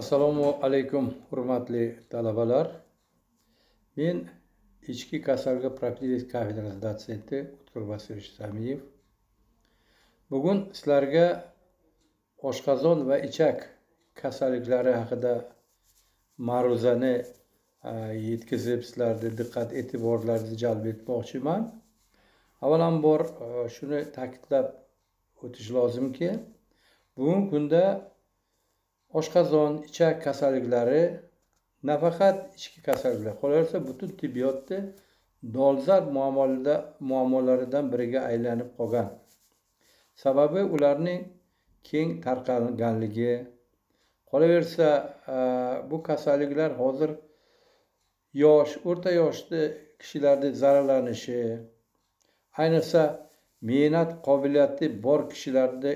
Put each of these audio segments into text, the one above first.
assalomu alaykum hurmatli talabalar men ichki kasalga profilaktik kafedrasi dotsenti utkur vasilovich samiyev bugun sizlarga oshqozon va ichak kasalliklari haqida ma'ruzani yetkazib sizlarni diqqat e'tiborlaringizni jalb etmoqchiman avvalambor shuni ta'kidlab o'tish lozimki bugungi kunda oshqozon ichak kasalliklari nafaqat ichki kasalliklar qolaversa butun tibbiyotni dolzarb muammolarda muammolaridan biriga aylanib qolgan sababi ularning keng tarqalganligi qolaversa e, bu kasalliklar hozir yosh o'rta yoshli kishilarda zararlanishi ayniqsa mehnat qobiliyati bor kishilarda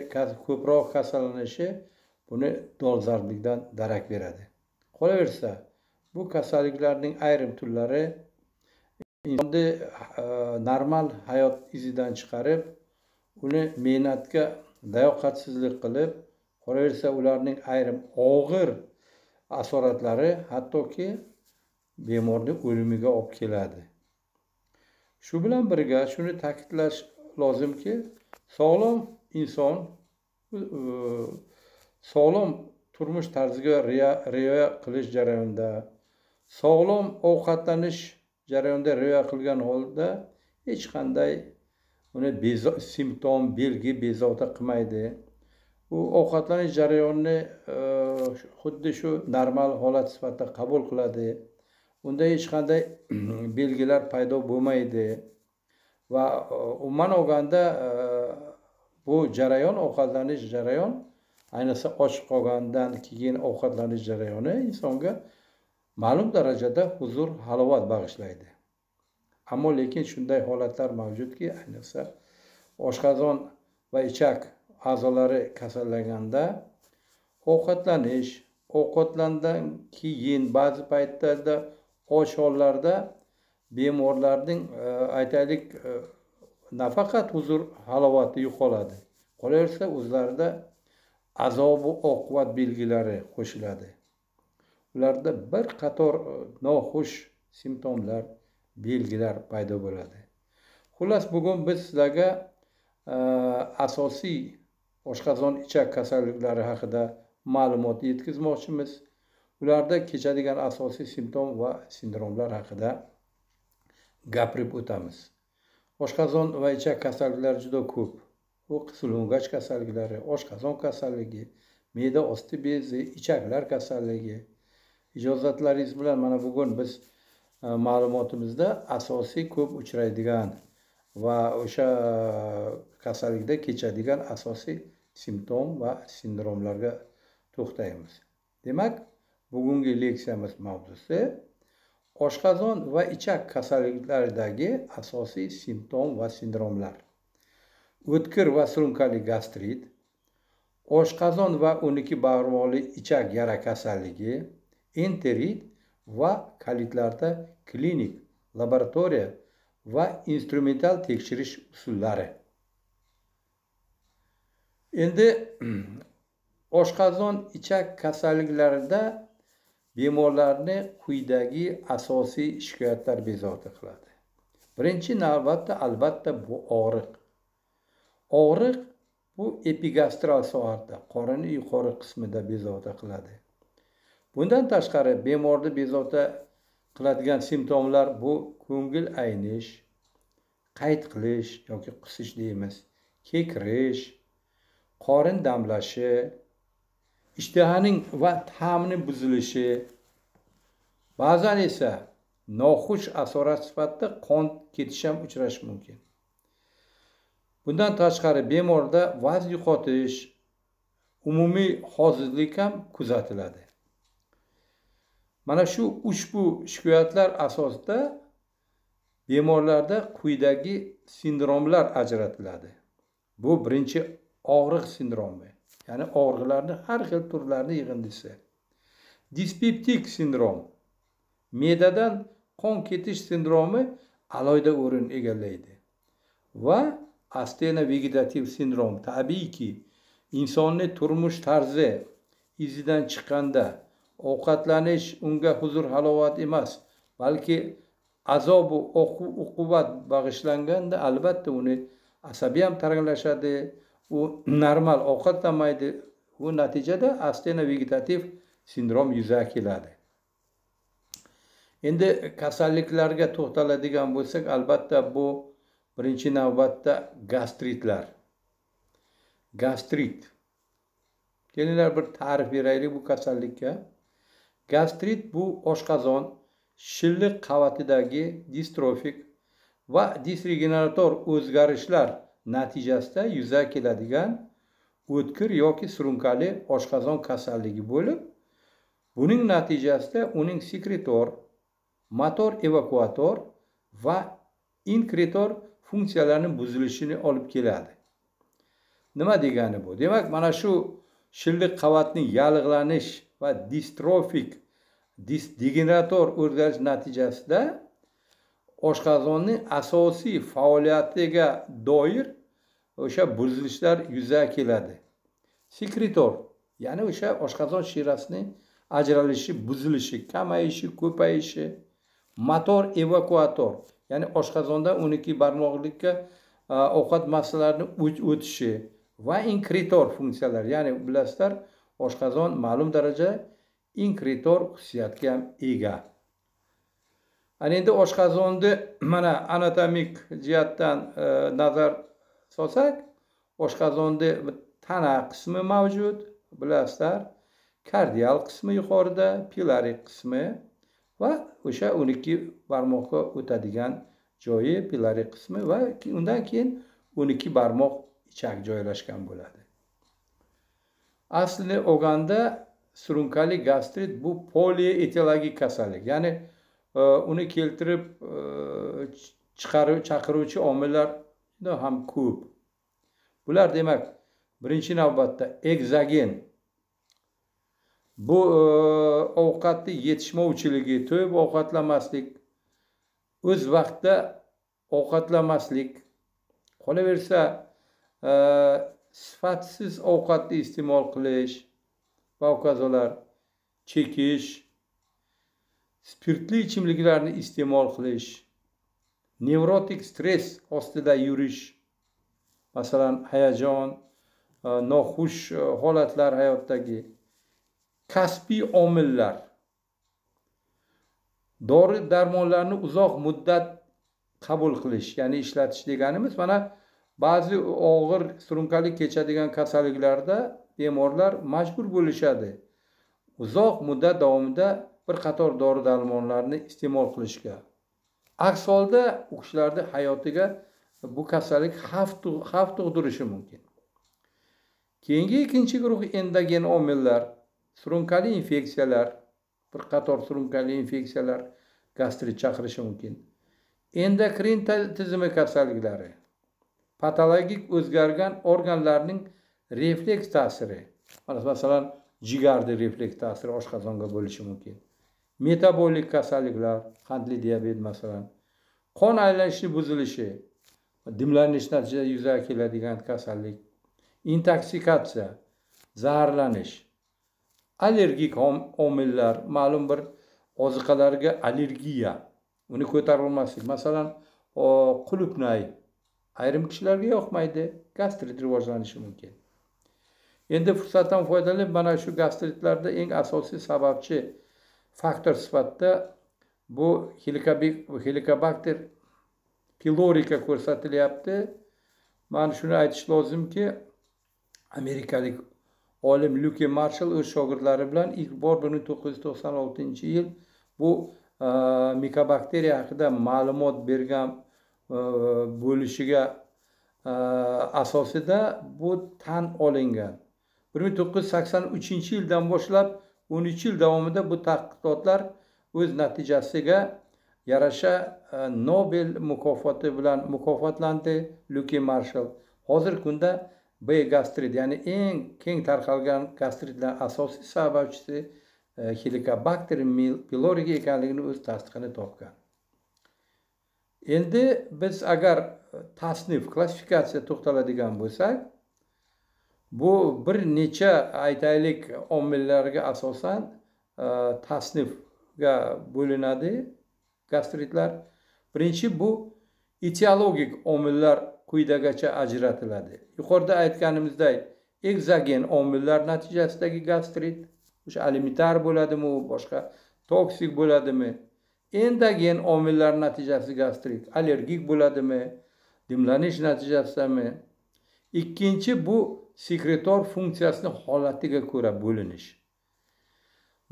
ko'proq kasallanishi buni dolzarblikdan darak beradi qolaversa bu kasalliklarning ayrim turlari insonni normal hayot izidan chiqarib uni mehnatga layoqatsizlik qilib qolaversa ularning ayrim og'ir asoratlari hattoki bemorni o'limiga olib keladi shu bilan birga shuni ta'kidlash lozimki sog'lom inson sog'lom turmush tarziga rioya qilish jarayonida sog'lom ovqatlanish jarayonida rioya qilgan holda hech qanday uni simptom belgi bezovta qilmaydi u ovqatlanish jarayonini e, xuddi shu normal holat sifatida qabul qiladi unda hech qanday belgilar paydo bo'lmaydi va e, umuman olganda e, bu jarayon ovqatlanish jarayon ayniqsa och qolgandan keyin ovqatlanish jarayoni insonga ma'lum darajada huzur halovat bag'ishlaydi ammo lekin shunday holatlar mavjudki ayniqsa oshqozon va ichak a'zolari kasallanganda ovqatlanish ovqatlandan keyin ba'zi paytlarda och hollarda bemorlarning e, aytaylik e, nafaqat huzur halovati yo'qoladi qolaversa o'zlarida azobu oqibat belgilari qo'shiladi ularda bir qator e, noxush simptomlar belgilar paydo bo'ladi xullas bugun biz sizlarga e, asosiy oshqozon ichak kasalliklari haqida ma'lumot yetkazmoqchimiz ularda kechadigan asosiy simptom va sindromlar haqida gapirib o'tamiz oshqozon va ichak kasalliklari juda ko'p u qisilungach kasalliklari oshqozon kasalligi me'da osti bezi ichaklar kasalligi ijozatlaringiz bilan mana bugun biz e, ma'lumotimizda asosiy ko'p uchraydigan va o'sha e, kasallikda kechadigan asosiy simptom va sindromlarga to'xtaymiz demak bugungi leksiyamiz mavzusi oshqozon va ichak kasalliklaridagi asosiy simptom va sindromlar o'tkir va surunkali gastrit oshqozon va uniki barmoqli ichak yara kasalligi enterit va kalitlarda klinik laboratoriya va instrumental tekshirish usullari endi oshqozon ichak kasalliklarida bemorlarni quyidagi asosiy shikoyatlar bezovta qiladi birinchi navbatda albatta bu og'riq og'riq bu epigastral soatda qorinni yuqori qismida bezovta qiladi bundan tashqari bemorni bezovta qiladigan simptomlar bu ko'ngil aynish qayt qilish yoki qusish deymiz kekirish qorin damlashi ishtahaning va ta'mni buzilishi ba'zan esa noxush asorat sifatida qon ketishi ham uchrashi mumkin bundan tashqari bemorda vaz yo'qotish umumiy hozirlik ham kuzatiladi mana shu ushbu shikoyatlar asosida bemorlarda quyidagi sindromlar ajratiladi bu birinchi og'riq sindromi ya'ni og'riqlarni har xil turlarini yig'indisi dispeptik sindrom me'dadan qon ketish sindromi alohida o'rin egallaydi va astena vegetativ sindrom tabiiyki insonni turmush tarzi izidan chiqqanda ovqatlanish unga huzur halovat emas balki azobu uqubat bag'ishlanganda albatta uni asabi ham taranglashadi u normal ovqatlanmaydi u natijada astena vegetativ sindrom yuzaga keladi endi kasalliklarga to'xtaladigan bo'lsak albatta bu birinchi navbatda gastritlar gastrit kelinglar bir ta'rif beraylik bu kasallikka gastrit bu oshqozon shilliq qavatidagi distrofik va disregenerator o'zgarishlar natijasida yuzaga keladigan o'tkir yoki surunkali oshqozon kasalligi bo'lib buning natijasida uning sekretor motor evakuator va inkretor funksiyalarni buzilishini olib keladi nima degani bu demak mana shu shilliq qavatning yallig'lanish va distrofik dis, degenerator o'zgarish natijasida oshqozonning asosiy faoliyatiga doir o'sha buzilishlar yuzaga keladi sekretor ya'ni o'sha oshqozon shirasining ajralishi buzilishi kamayishi ko'payishi motor evakuator ya'ni oshqozonda o'n ikki barmoqlikka ovqat massalarini o'tishi va inkritor funksiyalar ya'ni bilasizlar oshqozon ma'lum daraja inkritor xususiyatga ham ega ana endi oshqozonni mana anatomik jihatdan e, nazar solsak oshqozonni tana qismi mavjud bilasizlar kardial qismi yuqorida pilari qismi va o'sha o'n ikki barmoqqa o'tadigan joyi pilari qismi va undan keyin o'n ikki barmoq ichak joylashgan bo'ladi aslini olganda surunkali gastrit bu polietiologik kasallik ya'ni e, uni keltirib e, chiqarib chaqiruvchi omillar ham ko'p bular demak birinchi navbatda egzogen bu e, ovqatni yetishmovchiligi to'yib ovqatlamaslik o'z vaqtida ovqatlamaslik qolaversa e, sifatsiz ovqatni iste'mol qilish va hokazolar chekish spirtli ichimliklarni iste'mol qilish nevrotik stress ostida yurish masalan hayajon e, noxush holatlar hayotdagi kasbiy omillar dori darmonlarni uzoq muddat qabul qilish ya'ni ishlatish deganimiz mana ba'zi og'ir surunkali kechadigan kasalliklarda bemorlar majbur bo'lishadi uzoq muddat davomida bir qator dori darmonlarni iste'mol qilishga aks holda u kishilarni hayotiga bu kasallik xavf tug'dirishi mumkin keyingi ikkinchi guruh endogen omillar surunkali infeksiyalar bir qator surunkali infeksiyalar gastrit chaqirishi mumkin endokrin tizimi kasalliklari patologik o'zgargan organlarning refleks ta'siri masalan jigarni refleks ta'siri oshqozonga bo'lishi mumkin metabolik kasalliklar qandli diabet masalan qon aylanishi buzilishi dimlanish natijasida yuzaga keladigan kasallik intoksikatsiya zaharlanish allergik omillar ma'lum bir oziqalarga allergiya uni ko'tarolmaslik masalan qulupnay ayrim kishilarga yoqmaydi gastrit rivojlanishi mumkin endi fursatdan foydalanib mana shu gastritlarda eng asosiy sababchi faktor sifatida bu helikobakter pilorika ko'rsatilyapti mana shuni aytish lozimki amerikalik olim luke marshall o'z shogirdlari bilan ilk bor bir ming to'qqiz yuz to'qson oltinchi yil bu e, mikobakteriya haqida ma'lumot bergan e, bo'lishiga e, asosida bu tan olingan bir ming to'qqiz yuz sakson uchinchi yildan boshlab o'n uch yil davomida bu tadqiqotlar o'z natijasiga yarasha nobel mukofoti bilan mukofotlandi luke marshall hozirgi kunda b gastrit ya'ni eng keng tarqalgan gastritlar asosiy sababchisi e, helikobakter pylori ekanligini o'z tasdig'ini topgan endi biz agar e, tasnif klassifikatsiya to'xtaladigan bo'lsak bu bir necha aytaylik omillarga asosan e, tasnifga bo'linadi gastritlar birinchi bu etiologik omillar quyidagicha ajratiladi yuqorida aytganimizdek egzogen omillar natijasidagi gastrit o'sha alimentar bo'ladimi u boshqa toksik bo'ladimi endogen omillar natijasida gastrit allergik bo'ladimi dimlanish natijasidami ikkinchi bu sekretor funksiyasini holatiga ko'ra bo'linish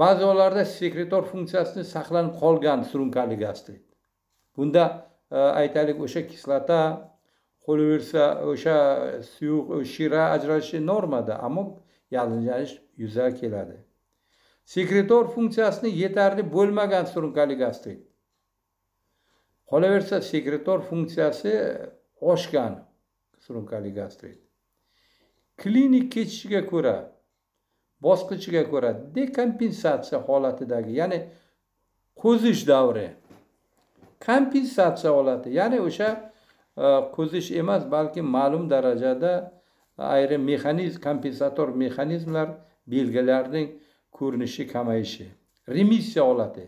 ba'zi hollarda sekretor funksiyasini saqlanib qolgan surunkali gastrit bunda e, aytaylik o'sha kislota qolaversa o'sha suyuq shira ajralishi normada ammo yalinish yuzaga keladi sekretor funksiyasini yetarli bo'lmagan surunkali gastrit qolaversa sekretor funksiyasi oshgan surunkali gastrit klinik kechishiga ko'ra bosqichiga ko'ra dekompensatsiya holatidagi ya'ni qo'zish davri kompensatsiya holati ya'ni o'sha qo'zish emas balki ma'lum darajada ayrim mexanizm kompensator mexanizmlar belgilarning ko'rinishi kamayishi remissiya holati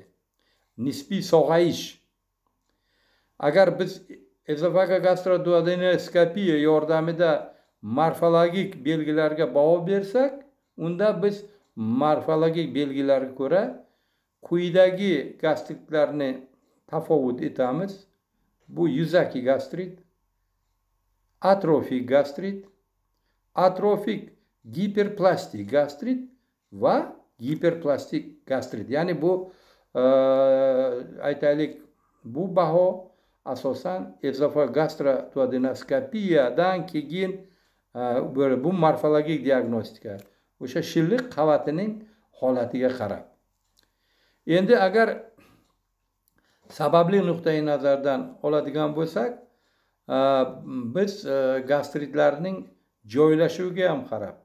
nisbiy sog'ayish agar biz ezofaga gastroduodenoskopiya yordamida morfologik belgilarga baho bersak unda biz morfologik belgilarga ko'ra quyidagi gastritlarni tafovut etamiz Bu yuzaki gastrit, atrofik gastrit, atrofik giperplastik gastrit va giperplastik gastrit ya'ni bu e, aytaylik bu baho asosan ezofagastro duodenoskopiyadan keyin e, bu morfologik diagnostika o'sha shilliq qavatining holatiga qarab endi agar sababli nuqtai nazardan oladigan bo'lsak biz gastritlarning joylashuviga ham qarab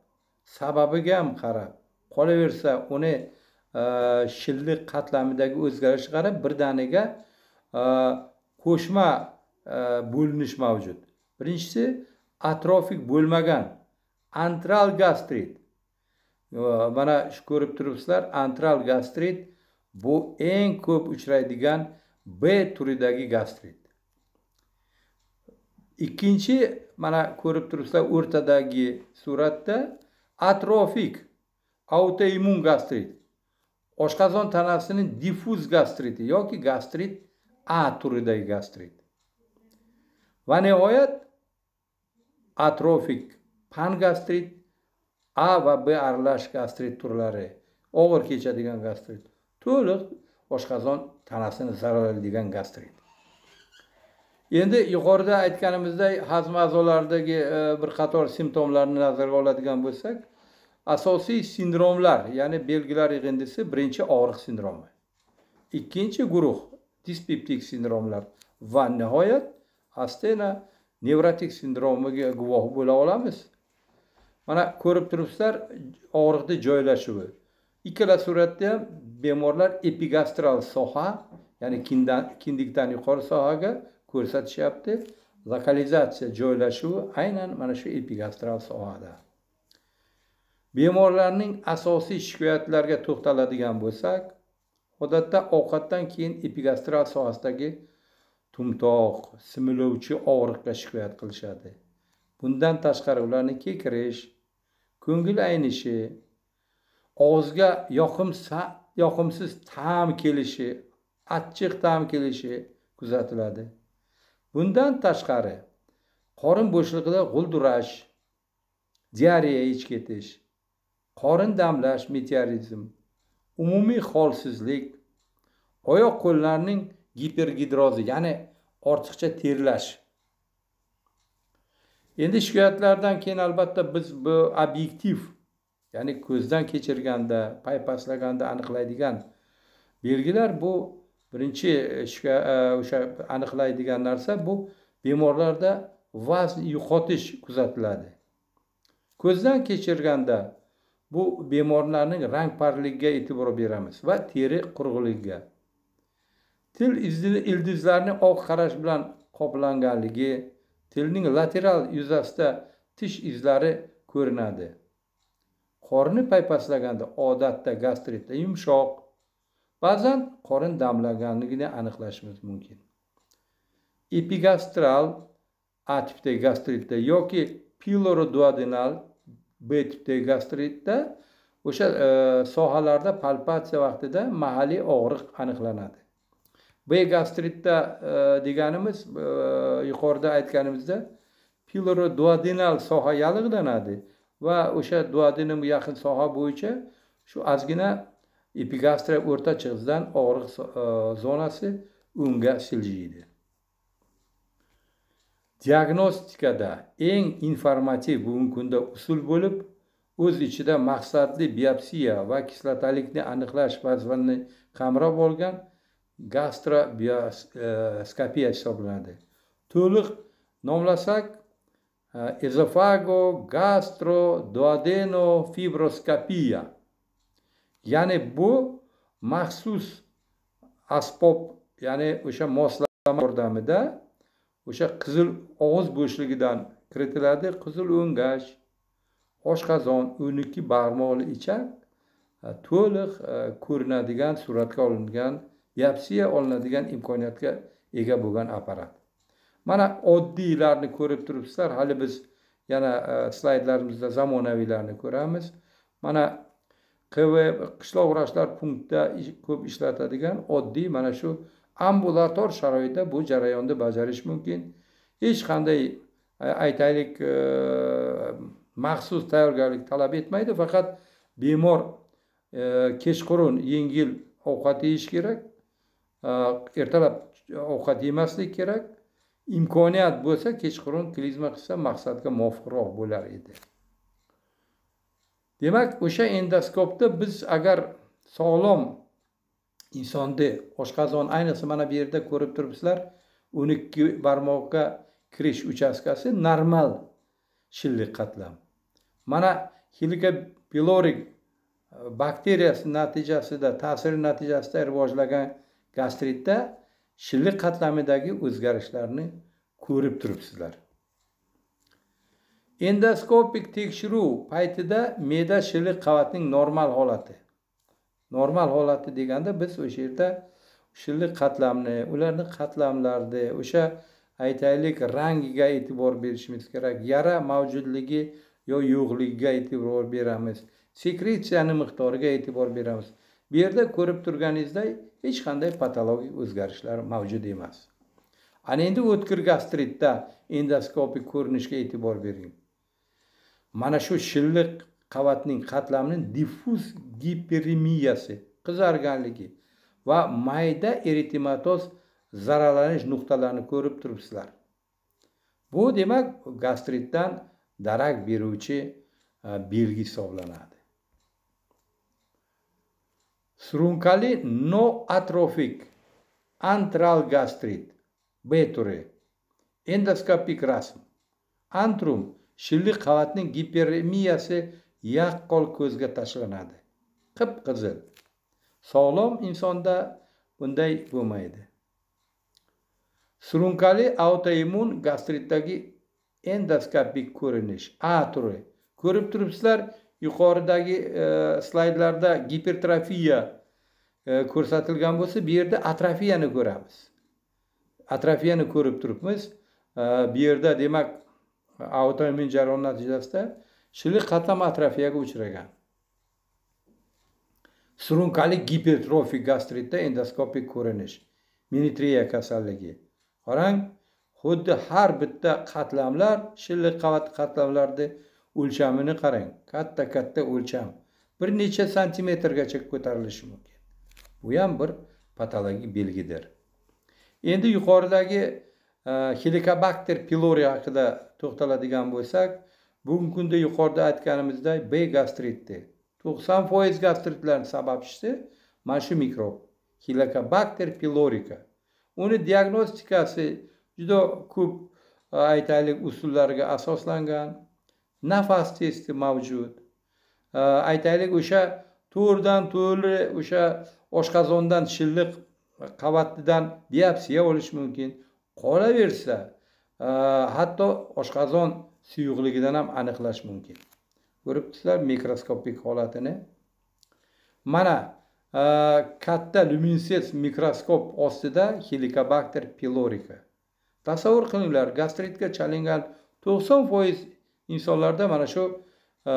sababiga ham qarab qolaversa uni shilliq qatlamidagi o'zgarishga qarab birdaniga qo'shma bo'linish mavjud birinchisi atrofik bo'lmagan antral gastrit mana shu ko'rib turibsizlar antral gastrit bu eng ko'p uchraydigan b turidagi gastrit ikkinchi mana ko'rib turibsizlar o'rtadagi suratda atrofik autoimmun gastrit oshqozon tanasining diffuz gastriti yoki gastrit a turidagi gastrit va nihoyat atrofik pangastrit a va b aralash gastrit turlari og'ir kechadigan gastrit to'liq oshqozon tanasini zararlaydigan gastrit endi yuqorida aytganimizdek hazm a'zolaridagi e, bir qator simptomlarni nazarga oladigan bo'lsak asosiy sindromlar ya'ni belgilar yig'indisi birinchi og'riq sindromi ikkinchi guruh dispeptik sindromlar va nihoyat astena nevrotik sindromiga guvoh bo'la olamiz mana ko'rib turibsizlar og'riqni joylashuvi ikkala suratda ham bemorlar epigastral soha ya'ni kindan, kindikdan yuqori sohaga ko'rsatishyapti lokalizatsiya joylashuvi aynan mana shu epigastral sohada bemorlarning asosiy shikoyatlariga to'xtaladigan bo'lsak odatda ovqatdan keyin epigastral sohasidagi tumtoq similovchi og'riqqa shikoyat qilishadi bundan tashqari ularni kekirish ko'ngil aynishi og'izga yoqimsiz ta'm kelishi achchiq ta'm kelishi kuzatiladi bundan tashqari qorin bo'shlig'ida g'uldurash diareya ich ketish qorin damlash meteorizm umumiy holsizlik oyoq qo'llarning gipergidrozi ya'ni ortiqcha terlash endi shikoyatlardan keyin albatta biz bu obyektiv ya'ni ko'zdan kechirganda paypaslaganda aniqlaydigan belgilar bu birinchi e, e, o'sha aniqlaydigan narsa bu bemorlarda vazn yo'qotish kuzatiladi ko'zdan kechirganda bu bemorlarning rangparligiga e'tibor beramiz va teri qurug'ligiga til ildizlarini oq qarash bilan qoplanganligi tilning lateral yuzasida tish izlari ko'rinadi qorni paypaslaganda odatda gastritda yumshoq ba'zan qorin damlaganligini aniqlashimiz mumkin epigastral a tipdagi gastritda yoki piloroduodenal b tipdagi gastritda o'sha e, sohalarda palpatsiya vaqtida mahalliy og'riq aniqlanadi b gastritda e, deganimiz e, yuqorida aytganimizdek piloroduodenal soha yallig'lanadi va o'sha duodenim yaqin soha bo'yicha shu ozgina epigastriya o'rta chig'izdan og'riq e, zonasi unga siljiydi diagnostikada eng informativ bugungi kunda usul bo'lib o'z ichida maqsadli biopsiya va kislotalikni aniqlash vazifani qamrab olgan gastrobioskopiya e, hisoblanadi to'liq nomlasak ezofago, eh, gastro, duodeno, fibroskopiya. Ya'ni bu maxsus asbob, ya'ni o'sha moslama yordamida o'sha qizil og'iz bo'shligidan kiritiladi, qizil o'ngash, oshqozon, 12 barmoqli ichak eh, to'liq eh, ko'rinadigan, suratga olingan, yapsiya olinadigan imkoniyatga ega bo'lgan apparat. mana oddiylarni ko'rib turibsizlar hali biz yana e, slaydlarimizda zamonaviylarni ko'ramiz mana qv qishloq vrachlar punktda ko'p ishlatadigan oddiy mana shu ambulator sharoitda bu jarayonni bajarish mumkin hech qanday e, aytaylik e, maxsus tayyorgarlik talab etmaydi faqat bemor kechqurun yengil ovqat yeyish kerak ertalab ovqat yemaslik kerak imkoniyat bo'lsa kechqurun klizma qilsa maqsadga muvofiqroq bo'lar edi demak o'sha endoskopda biz agar sog'lom insonni oshqozon ayniqsa mana bu yerda ko'rib turibsizlar o'n ikki barmoqqa kirish uchastkasi normal shilliq qatlam mana hilika pilorik bakteriyasi natijasida ta'siri natijasida rivojlagan gastritda shillik qatlamidagi o'zgarishlarni ko'rib turibsizlar endoskopik tekshiruv paytida me'da shillik qavatining normal holati normal holati deganda biz o'sha yerda shillik qatlamni ularni qatlamlarni o'sha aytaylik rangiga e'tibor berishimiz kerak yara mavjudligi yo yo'qligiga e'tibor beramiz sekretsiyani miqdoriga e'tibor beramiz bu yerda ko'rib turganingizdek hech qanday patologik o'zgarishlar mavjud emas ana endi o'tkir gastritda endoskopik ko'rinishga e'tibor bering mana shu shilliq qavatning qatlamini diffuz giperemiyasi qizarganligi va mayda eritematoz zararlanish nuqtalarini ko'rib turibsizlar bu demak gastritdan darak beruvchi e, belgi hisoblanadi Struncali но antral gastrit, B-turi, endoskopik rasm, antrum shilli qavatning giperemiyasi yaqqol ko'zga tashlanadi qip qizil sog'lom инсонда bunday bo'lmaydi surunkali autoimmun gastritdagi endoskopik ko'rinish a turi ko'rib yuqoridagi e, slaydlarda gipertrofiya e, ko'rsatilgan bo'lsa bu yerda atrofiyani ko'ramiz atrofiyani ko'rib turibmiz e, bu yerda demak autoimmun jarayon natijasida shilliq qatlam atrofiyaga uchragan surunkali gipertrofik gastritda endoskopik ko'rinish minitriya kasalligi qarang xuddi har bitta qatlamlar shilliq qavat qatlamlarni o'lchamini qarang katta katta o'lcham bir necha santimetrgacha ko'tarilishi mumkin bu ham bir patologik belgidir endi yuqoridagi e, helikobakter pilori haqida to'xtaladigan bo'lsak bugungi kunda yuqorida aytganimizdek b gastritni to'qson foiz gastritlarni sababchisi mana shu mikrob helikobakter pilorika uni diagnostikasi juda ko'p e, aytaylik usullarga asoslangan nafas testi mavjud aytaylik o'sha to'rdan to'li, o'sha oshqozondan shilliq qavatidan biopsiya olish mumkin qolaversa hatto oshqozon suyuqligidan ham aniqlash mumkin ko'ribsizlar mikroskopik holatini mana katta luminesens mikroskop ostida helikobakter pylorika tasavvur qilinglar gastritga chalingan to'qson foiz insonlarda mana shu e,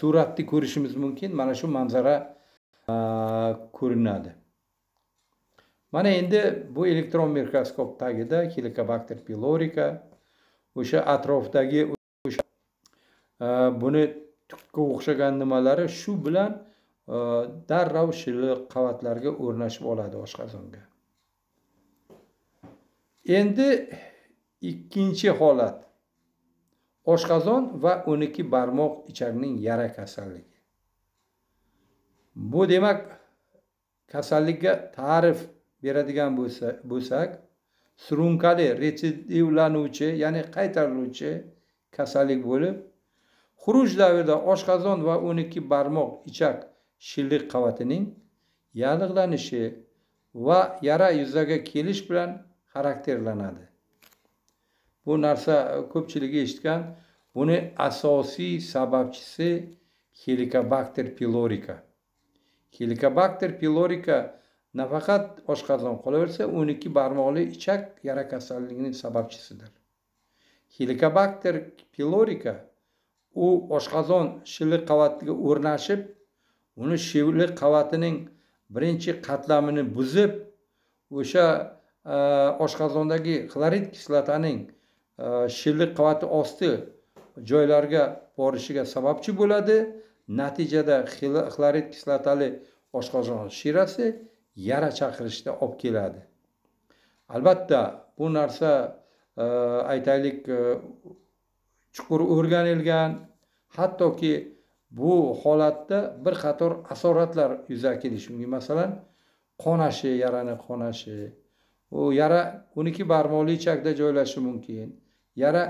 suratni ko'rishimiz mumkin mana shu manzara e, ko'rinadi mana endi bu elektron mikroskop tagida helikobakter pilorika o'sha atrofdagi o'sha e, buni tukka o'xshagan nimalari shu bilan darrov shilliq qavatlarga o'rnashib oladi oshqozonga endi ikkinchi holat oshqozon va 12 barmoq ichakning yara kasalligi bu demak kasallikka ta'rif beradigan bo'lsa bo'lsak surunkali retsidivlanuvchi ya'ni qaytariluvchi kasallik bo'lib xuruj davrida oshqozon va 12 barmoq ichak shilliq qavatining yallig'lanishi va yara yuzaga kelish bilan xarakterlanadi bu narsa ko'pchilik eshitgan buni asosiy sababchisi helikobakter pilorika helikobakter pilorika nafaqat oshqozon qolaversa o'n ikki barmoqli ichak yara kasalligining sababchisidir helikobakter pilorika u oshqozon shilliq qavatiga o'rnashib uni shilliq qavatining birinchi qatlamini buzib o'sha e, oshqozondagi xlorid kislotaning shillik qavati osti joylarga borishiga sababchi bo'ladi natijada xlorid kislotali oshqozon shirasi yara chaqirishda olib keladi albatta bu narsa aytaylik chuqur o'rganilgan hattoki bu holatda bir qator asoratlar yuzaga kelishi mumkin masalan qonashi yarani qonashi u yara o'n ikki barmoqli ichakda joylashishi mumkin yara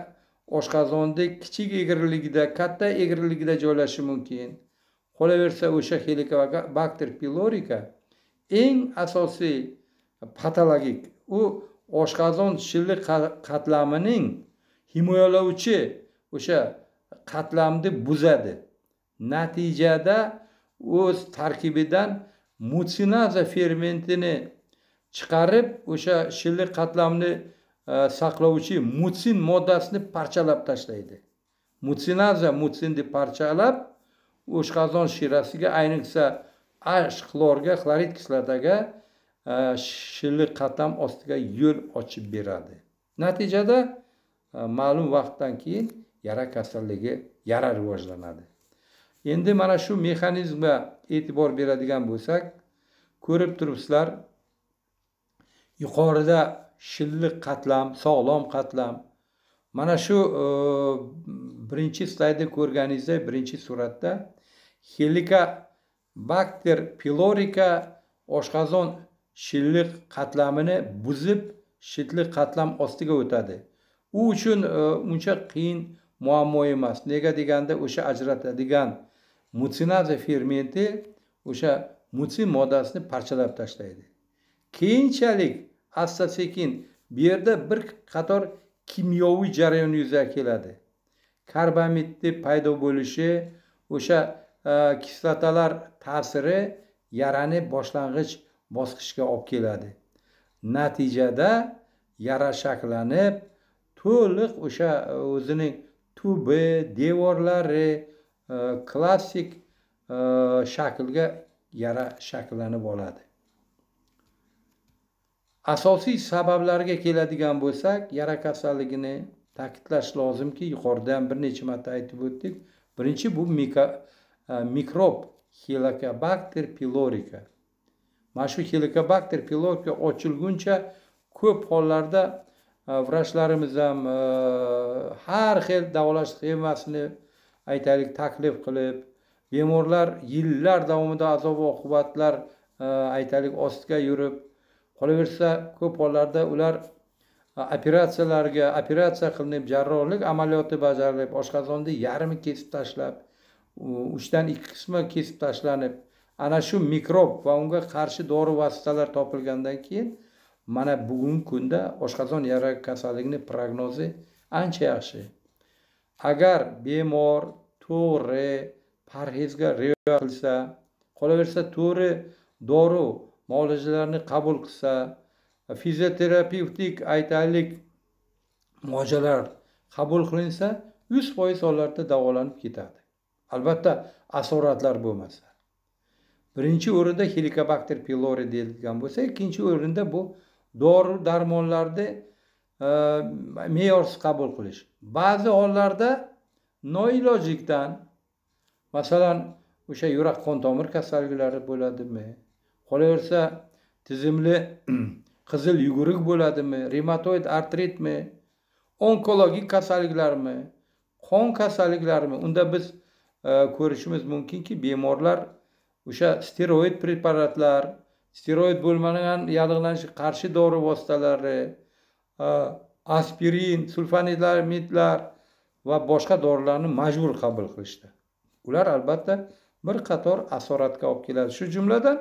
oshqozonda kichik egriligida katta egriligida joylashishi mumkin qolaversa o'sha helikobakter pilorika eng asosiy patologik u oshqozon shilliq qatlamining himoyalovchi o'sha qatlamni buzadi natijada o'z tarkibidan mutsinaza fermentini chiqarib o'sha shilliq qatlamni saqlovchi mutsin moddasini parchalab tashlaydi mutsinaza mutsinni parchalab oshqozon shirasiga ayniqsa ash xlorga xlorid kislotaga shilliq qatam ostiga yo'l ochib beradi natijada ma'lum vaqtdan keyin yara kasalligi yara rivojlanadi endi mana shu mexanizmga e'tibor beradigan bo'lsak ko'rib turibsizlar yuqorida shilliq qatlam sog'lom qatlam mana shu e, birinchi slaydda ko'rganingizdek birinchi suratda helika bakter pilorika oshqozon shilliq qatlamini buzib shilliq qatlam ostiga o'tadi u uchun e, uncha qiyin muammo emas nega deganda o'sha ajratadigan mutsinaza fermenti o'sha mutsin moddasini parchalab tashlaydi keyinchalik asta sekin bu yerda bir qator kimyoviy jarayon yuzaga keladi karbamidni paydo bo'lishi o'sha e, kislotalar ta'siri yarani boshlang'ich bosqichga olib keladi natijada yara shaklanib to'liq o'sha e, o'zining tubi devorlari e, klassik shaklga yara shakllanib oladi asosiy sabablarga keladigan bo'lsak yara kasalligini ta'kidlash lozimki yuqorida ham bir necha marta aytib o'tdik birinchi bu e, mikrob helokobakter pilorika mana shu helokobakter pilorika ochilguncha ko'p hollarda e, vrachlarimiz ham e, har xil davolash sxemasini aytaylik taklif qilib bemorlar yillar davomida azob oqibatlar aytaylik ostiga yurib qolaversa ko'p hollarda ular operatsiyalarga operatsiya qilinib jarrohlik amaliyoti bajarilib oshqozonni yarmi kesib tashlab uchdan ikki qismi kesib tashlanib ana shu mikrob va unga qarshi dori vositalar topilgandan keyin mana bugungi kunda oshqozon yara kasalligini prognozi ancha yaxshi agar bemor to'g'ri parhezga rioya qilsa qolaversa to'g'ri dori muolajalarni qabul qilsa fizioterapevtik aytaylik muolajalar qabul qilinsa yuz foiz hollarda davolanib ketadi albatta asoratlar bo'lmasa birinchi o'rinda helikobakter pylori deyilgan bo'lsa ikkinchi o'rinda bu dori darmonlarni e, me'yorsiz qabul qilish ba'zi hollarda noilojlikdan masalan o'sha yurak qon tomir kasalliklari bo'ladimi qolaversa tizimli qizil yugurik bo'ladimi rematoid artritmi onkologik kasalliklarmi qon kasalliklarmi unda biz e, ko'rishimiz mumkinki bemorlar o'sha steroid preparatlar steroid bo'lmagan yallig'lanishga qarshi dori vositalari e, aspirin sulfanilamidlar va boshqa dorilarni majbur qabul qilishdi ular albatta bir qator asoratga olib keladi shu jumladan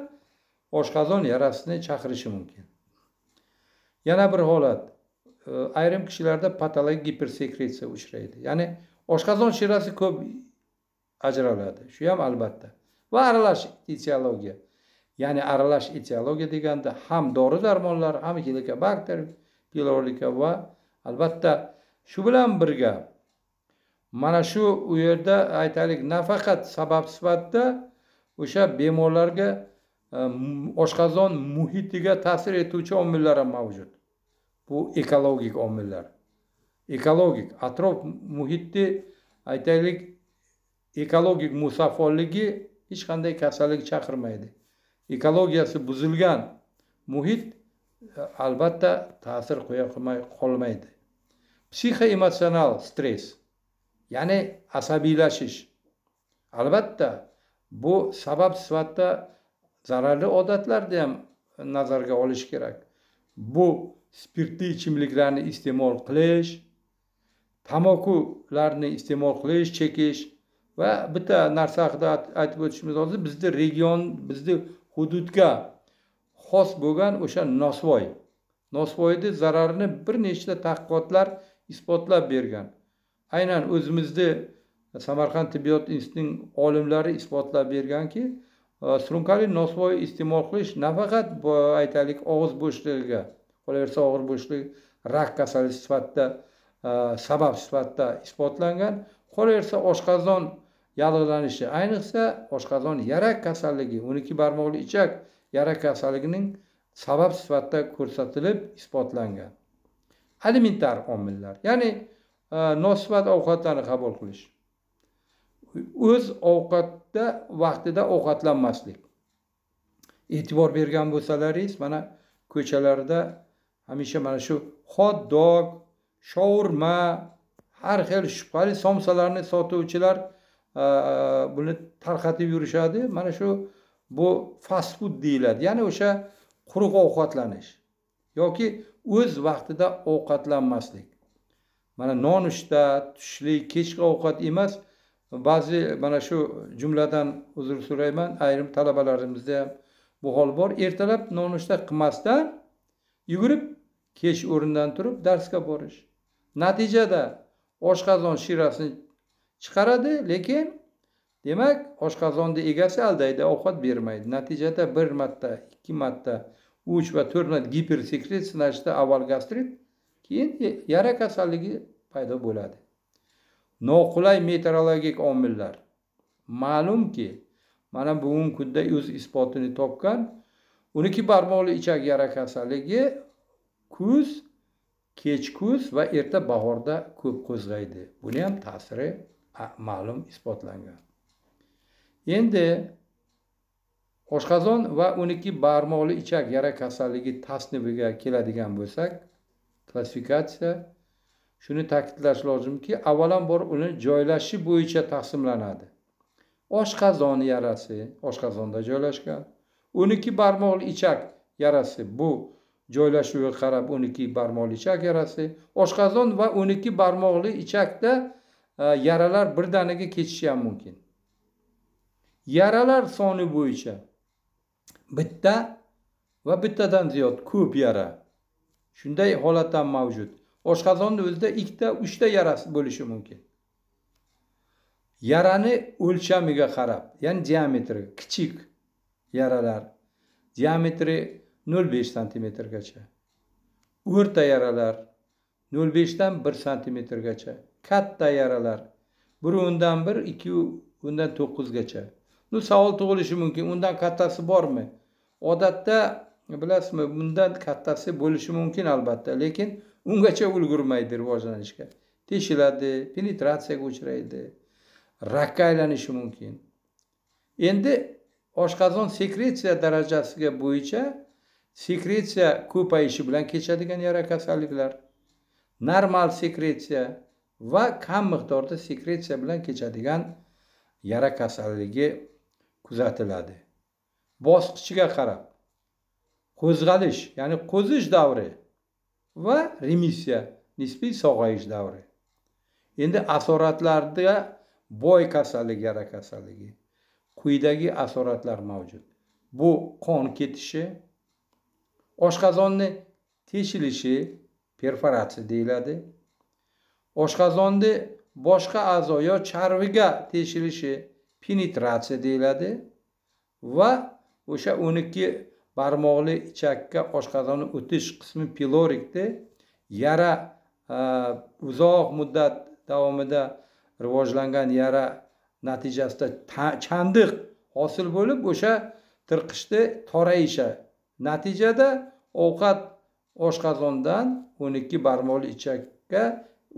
oshqozon yarasini chaqirishi mumkin yana bir holat e, ayrim kishilarda patologik gipersekretsiya uchraydi ya'ni oshqozon shirasi ko'p ajraladi shu ham albatta va aralash etiologiya ya'ni aralash etiologiya deganda ham dori darmonlar ham helikobakter pilorika va albatta shu bilan birga mana shu u yerda aytaylik nafaqat sabab sifatida o'sha bemorlarga Э, oshqozon muhitiga ta'sir etuvchi omillar ham mavjud bu ekologik omillar ekologik atrof muhitni aytaylik ekologik musaffoligi hech qanday kasallik chaqirmaydi ekologiyasi buzilgan muhit e, albatta ta'sir qo'ya qolmaydi psixoemotsional stress ya'ni asabiylashish albatta bu sabab sifatida zararli odatlarni ham nazarga olish kerak bu spirtli ichimliklarni iste'mol qilish tamakularni iste'mol qilish chekish va bitta narsa haqida aytib o'tishimiz lozim bizni region bizni hududga xos bo'lgan o'sha nosvoy nosvoyni zararini bir nechta tadqiqotlar isbotlab bergan aynan o'zimizni samarqand tibbiyot institutining olimlari isbotlab berganki surunkali nosvoy iste'mol qilish nafaqat aytaylik og'iz bo'shligiga qolaversa og'ir bo'shlik rak kasali sifatida sabab sifatida isbotlangan qolaversa oshqozon yallig'lanishi ayniqsa oshqozon yara kasalligi o'n ikki barmoqli ichak yara kasalligining sabab sifatida ko'rsatilib isbotlangan alimentar omillar ya'ni nosifat ovqatlarni qabul qilish o'z ovqat vaqtda vaqtida ovqatlanmaslik e'tibor bergan bo'lsalaringiz mana ko'chalarda hamisha mana shu hot dog shovurma har xil shubhali somsalarni sotuvchilar buni tarqatib yurishadi mana shu bu fast food deyiladi ya'ni o'sha quruq ovqatlanish yoki o'z vaqtida ovqatlanmaslik mana nonushta tushlik kechki ovqat emas ba'zi mana shu jumladan uzr so'rayman ayrim talabalarimizda ham bu hol bor ertalab nonushta qilmasdan yugurib kech o'rnidan turib darsga borish natijada oshqozon shirasini chiqaradi lekin demak oshqozonni egasi aldaydi ovqat bermaydi natijada bir marta ikki marta uch va to'rt marta gipersekret sinashda avval gastrit keyin e, yara kasalligi paydo bo'ladi noqulay meteorologik omillar ma'lumki mana bugungi kunda o'z isbotini topgan o'n ikki barmoqli ichak yara kasalligi kuz kech kuz va erta bahorda ko'p qo'zg'aydi buni ham ta'siri ma'lum isbotlangan endi oshqozon va o'n ikki barmoqli ichak yara kasalligi tasnifiga keladigan bo'lsak klassifikatsiya shuni ta'kidlash lozimki avvalambor uni joylashi bo'yicha taqsimlanadi oshqozon yarasi oshqozonda joylashgan o'niki barmoqli ichak yarasi bu joylashuviga qarab o'niki barmoqli ichak yarasi oshqozon va o'niki barmoqli ichakda e, yaralar birdaniga ketishi ham mumkin yaralar soni bo'yicha bitta va bittadan ziyod ko'p yara shunday holat ham mavjud oshqozonni o'zida ikkita uchta yara bo'lishi mumkin yarani o'lchamiga qarab ya'ni diametri kichik yaralar diametri nol besh santimetrgacha o'rta yaralar nol beshdan bir santimetrgacha katta yaralar bir o'ndan bir ikki o'ndan to'qqizgacha bu savol tug'ilishi mumkin undan kattasi bormi odatda bilasizmi bundan kattasi bo'lishi mumkin albatta lekin ungacha ulgurmaydi rivojlanishga teshiladi penetratsiyaga uchraydi rakka aylanishi mumkin endi oshqozon sekretsiya darajasiga bo'yicha sekretsiya ko'payishi bilan kechadigan yara kasalliklar normal sekretsiya va kam miqdorda sekretsiya bilan kechadigan yara kasalligi kuzatiladi bosqichiga qarab qo'zg'alish ya'ni qo'zish davri va remissiya nisbiy sog'ayish davri endi asoratlarda boy kasallik yara kasalligi quyidagi asoratlar mavjud bu qon ketishi oshqozonni teshilishi perforatsiya deyiladi oshqozonni boshqa a'zo yo charviga teshilishi penetratsiya deyiladi va o'sha o'n ikki barmoqli ichakka oshqozonni o'tish qismi pilorikda yara e, uzoq muddat davomida rivojlangan yara natijasida chandiq hosil bo'lib o'sha tirqishni torayishi natijada ovqat oshqozondan o'n ikki barmoqli ichakka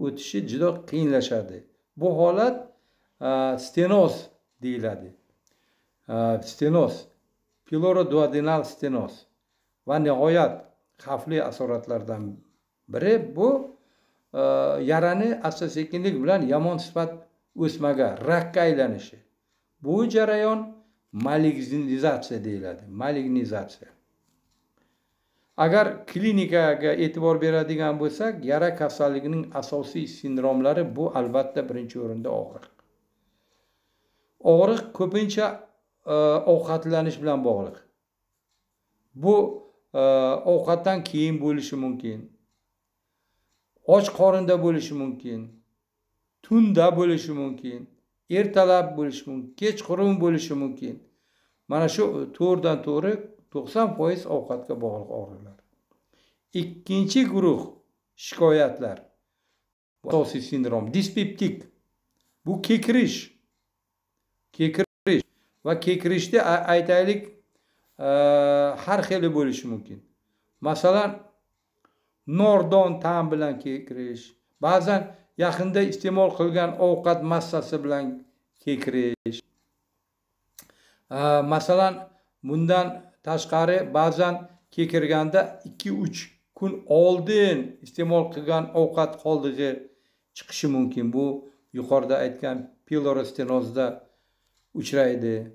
o'tishi juda qiyinlashadi bu holat e, stenoz deyiladi e, stenoz duodenal stenoz va nihoyat xavfli asoratlardan biri bu e, yarani asta sekinlik bilan yomon sifat o'smaga rakka aylanishi bu jarayon malignizatsiya deyiladi malignizatsiya agar klinikaga e'tibor beradigan bo'lsak yara kasalligining asosiy sindromlari bu albatta birinchi o'rinda og'riq og'riq ko'pincha E, ovqatlanish bilan bog'liq bu e, ovqatdan keyin bo'lishi mumkin och qorinda bo'lishi mumkin tunda bo'lishi mumkin ertalab bo'lishi mumkin kechqurun bo'lishi mumkin mana shu to'g'ridan to'g'ri to'qson foiz ovqatga bog'liq og'riqlar ikkinchi guruh shikoyatlar asosiy sindrom dispeptik bu kekirish kekir va kekirishni aytaylik e, har xili bo'lishi mumkin masalan nordon ta'm bilan kekirish ba'zan yaqinda iste'mol qilgan ovqat massasi bilan kekirish e, masalan bundan tashqari ba'zan kekirganda ikki uch kun oldin iste'mol qilgan ovqat qoldig'i chiqishi mumkin bu yuqorida aytgan pilorostenozda uchraydi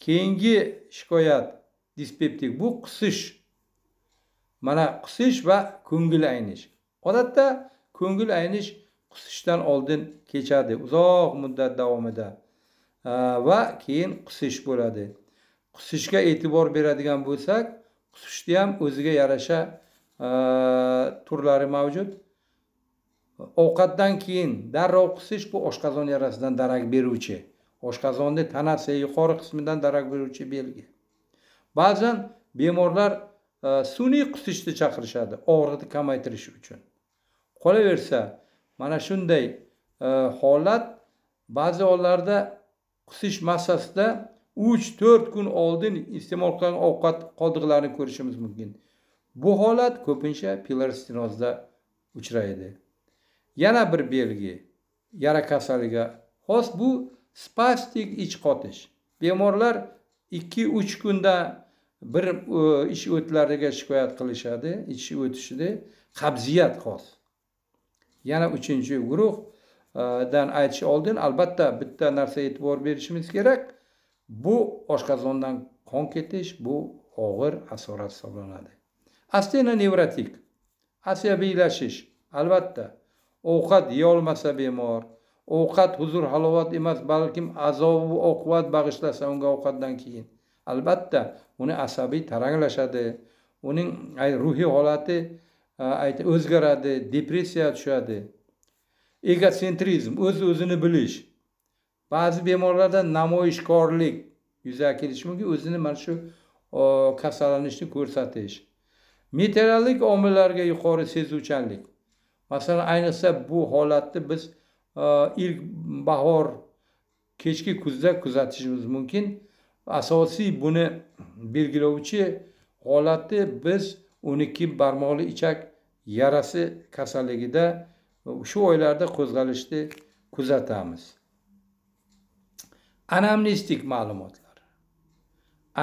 keyingi shikoyat dispeptik bu qusish mana qusish va ko'ngil aynish odatda ko'ngil aynish qusishdan oldin kechadi uzoq muddat davomida va keyin qusish bo'ladi qusishga e'tibor beradigan bo'lsak qusishni ham o'ziga yarasha turlari mavjud ovqatdan keyin darrov qusish bu oshqozon yarasidan darak beruvchi oshqozonni tanasi yuqori qismidan darak beruvchi belgi ba'zan bemorlar e, sun'iy qusishni chaqirishadi og'riqni kamaytirish uchun qolaversa mana shunday e, holat ba'zi hollarda qusish massasida uch to'rt kun oldin iste'mol qilingan ovqat qoldiqlarini ko'rishimiz mumkin bu holat ko'pincha pilar uchraydi yana bir belgi yara kasaliga xos bu spastik ich qotish bemorlar ikki uch kunda bir e, ich o'tlariga shikoyat qilishadi ich o'tishida qabziyat xos yana uchinchi guruhdan e, aytish oldin albatta bitta narsa e'tibor berishimiz kerak bu oshqozondan qon ketish bu og'ir asorat hisoblanadi astena astenonevrotik asabiylashish albatta ovqat yeyolmasa bemor ovqat huzur halovat emas balkim azobu oqibat bag'ishlasa unga ovqatdan keyin albatta uni asabiy taranglashadi uning ruhiy holati o'zgaradi depressiya tushadi egotsentrizm o'z o'zini bilish ba'zi bemorlarda namoyishkorlik yuzaga kelishi mumkin o'zini mana shu kasallanishni ko'rsatish meteorologik omillarga yuqori sezuvchanlik masalan ayniqsa bu holatni biz ilk bahor kechki kuzda kuzatishimiz mumkin asosiy buni belgilovchi holatni biz o'n ikki barmoqli ichak yarasi kasalligida shu oylarda qo'zg'alishni kuzatamiz anamnistik ma'lumotlar